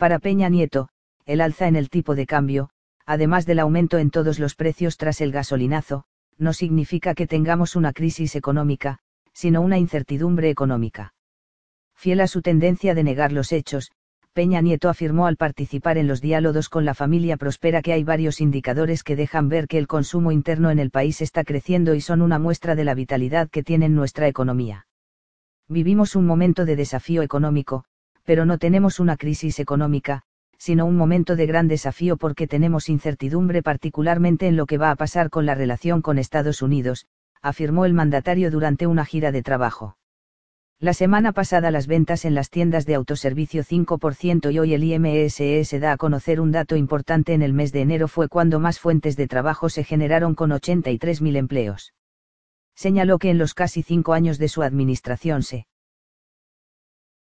Para Peña Nieto, el alza en el tipo de cambio, además del aumento en todos los precios tras el gasolinazo, no significa que tengamos una crisis económica, sino una incertidumbre económica. Fiel a su tendencia de negar los hechos, Peña Nieto afirmó al participar en los diálogos con la familia Prospera que hay varios indicadores que dejan ver que el consumo interno en el país está creciendo y son una muestra de la vitalidad que tiene nuestra economía. Vivimos un momento de desafío económico, pero no tenemos una crisis económica, sino un momento de gran desafío porque tenemos incertidumbre particularmente en lo que va a pasar con la relación con Estados Unidos, afirmó el mandatario durante una gira de trabajo. La semana pasada las ventas en las tiendas de autoservicio 5% y hoy el se da a conocer un dato importante en el mes de enero fue cuando más fuentes de trabajo se generaron con 83.000 empleos. Señaló que en los casi cinco años de su administración se